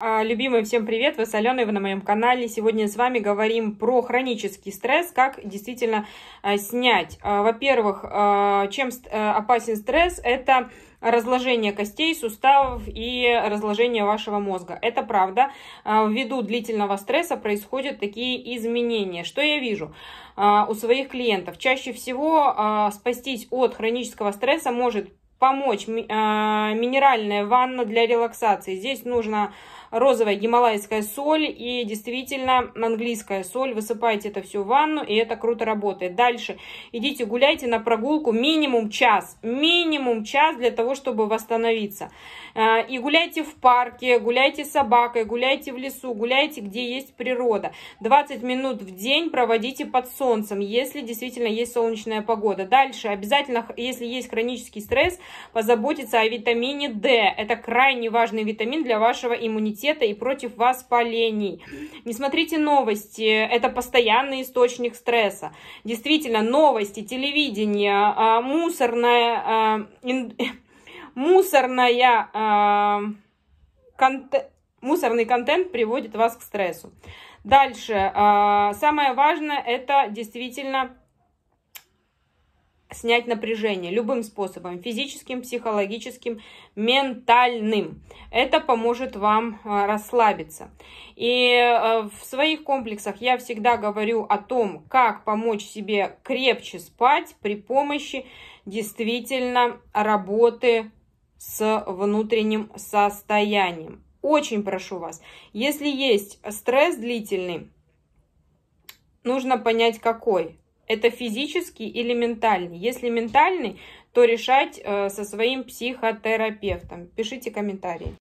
А, Любимые, всем привет! Вы с Аленой, вы на моем канале. Сегодня с вами говорим про хронический стресс, как действительно а, снять. А, во-первых, чем опасен стресс? Это разложение костей, суставов и разложение вашего мозга. Это правда. Ввиду длительного стресса происходят такие изменения. Что я вижу у своих клиентов? Чаще всего спастись от хронического стресса может помочь минеральная ванна для релаксации. Здесь нужно розовая гималайская соль и действительно английская соль. Высыпайте это все в ванну, и это круто работает. Дальше идите гуляйте на прогулку минимум час. Минимум час для того, чтобы восстановиться. А, и гуляйте в парке, гуляйте с собакой, гуляйте в лесу, гуляйте, где есть природа. 20 минут в день проводите под солнцем, если действительно есть солнечная погода. Дальше обязательно, если есть хронический стресс, позаботиться о витамине D. Это крайне важный витамин для вашего иммунитета иммунитета и против воспалений. Не смотрите новости, это постоянный источник стресса. Действительно, новости, телевидение, а, мусорная, а, мусорная а, контент, мусорный контент приводит вас к стрессу. Дальше, самое важное, это действительно снять напряжение любым способом, физическим, психологическим, ментальным. Это поможет вам а, расслабиться. И а, в своих комплексах я всегда говорю о том, как помочь себе крепче спать при помощи действительно работы с внутренним состоянием. Очень прошу вас, если есть стресс длительный, нужно понять какой это физический или ментальный? Если ментальный, то решать э, со своим психотерапевтом. Пишите комментарии.